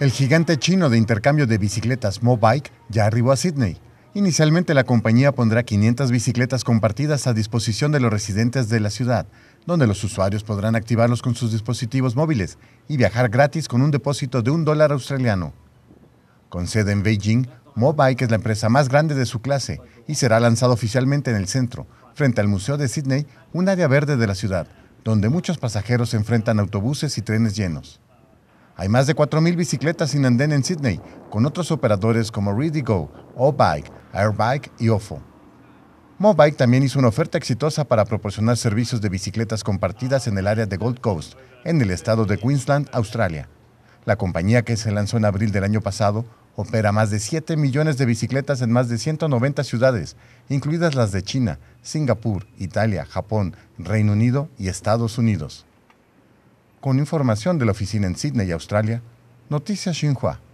El gigante chino de intercambio de bicicletas Mobike ya arribó a Sydney. Inicialmente la compañía pondrá 500 bicicletas compartidas a disposición de los residentes de la ciudad, donde los usuarios podrán activarlos con sus dispositivos móviles y viajar gratis con un depósito de un dólar australiano. Con sede en Beijing, Mobike es la empresa más grande de su clase y será lanzado oficialmente en el centro, frente al Museo de Sydney, un área verde de la ciudad, donde muchos pasajeros enfrentan autobuses y trenes llenos. Hay más de 4.000 bicicletas sin andén en Sydney, con otros operadores como Readygo, O-Bike, Airbike y OFO. Mobike también hizo una oferta exitosa para proporcionar servicios de bicicletas compartidas en el área de Gold Coast, en el estado de Queensland, Australia. La compañía que se lanzó en abril del año pasado opera más de 7 millones de bicicletas en más de 190 ciudades, incluidas las de China, Singapur, Italia, Japón, Reino Unido y Estados Unidos. Con información de la oficina en Sydney, Australia, Noticias Xinhua.